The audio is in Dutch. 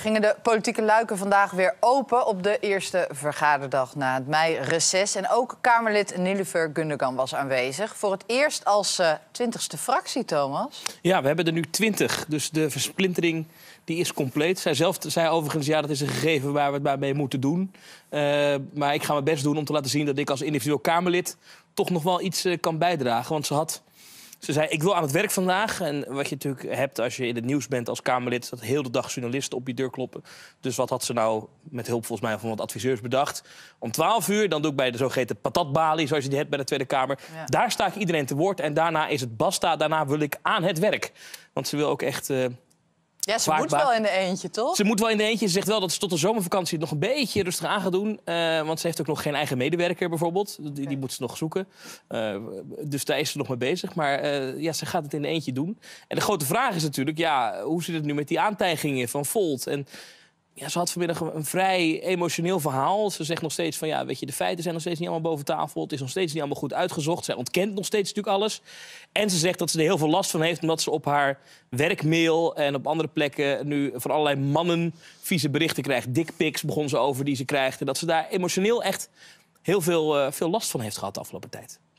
Gingen de politieke luiken vandaag weer open op de eerste vergaderdag na het mei En ook Kamerlid Nilufer Gundogan was aanwezig. Voor het eerst als 20 eh, twintigste fractie, Thomas. Ja, we hebben er nu twintig. Dus de versplintering die is compleet. Zij zelf zei overigens, ja, dat is een gegeven waar we het maar mee moeten doen. Eh, maar ik ga mijn best doen om te laten zien dat ik als individueel Kamerlid... toch nog wel iets eh, kan bijdragen. Want ze had ze zei, ik wil aan het werk vandaag. En wat je natuurlijk hebt als je in het nieuws bent als Kamerlid... dat heel de dag journalisten op je deur kloppen. Dus wat had ze nou met hulp volgens mij van wat adviseurs bedacht? Om 12 uur, dan doe ik bij de zogeheten patatbalie... zoals je die hebt bij de Tweede Kamer. Daar sta ik iedereen te woord en daarna is het basta. Daarna wil ik aan het werk. Want ze wil ook echt... Eh, ja, ze moet wel in de eentje, toch? Ze moet wel in de eentje. Ze zegt wel dat ze tot de zomervakantie het nog een beetje rustig aan gaat doen. Eh, want ze heeft ook nog geen eigen medewerker bijvoorbeeld. Die, die moet ze nog zoeken. Eh, dus daar is ze nog mee bezig. Maar eh, ja, ze gaat het in de eentje doen. En de grote vraag is natuurlijk, ja, hoe zit het nu met die aantijgingen van Volt? En ja, ze had vanmiddag een vrij emotioneel verhaal. Ze zegt nog steeds van ja, weet je, de feiten zijn nog steeds niet allemaal boven tafel. Het is nog steeds niet allemaal goed uitgezocht. Zij ontkent nog steeds natuurlijk alles. En ze zegt dat ze er heel veel last van heeft omdat ze op haar werkmail en op andere plekken nu van allerlei mannen vieze berichten krijgt. Dickpics begon ze over die ze krijgt. En dat ze daar emotioneel echt heel veel, eh, veel last van heeft gehad de afgelopen tijd.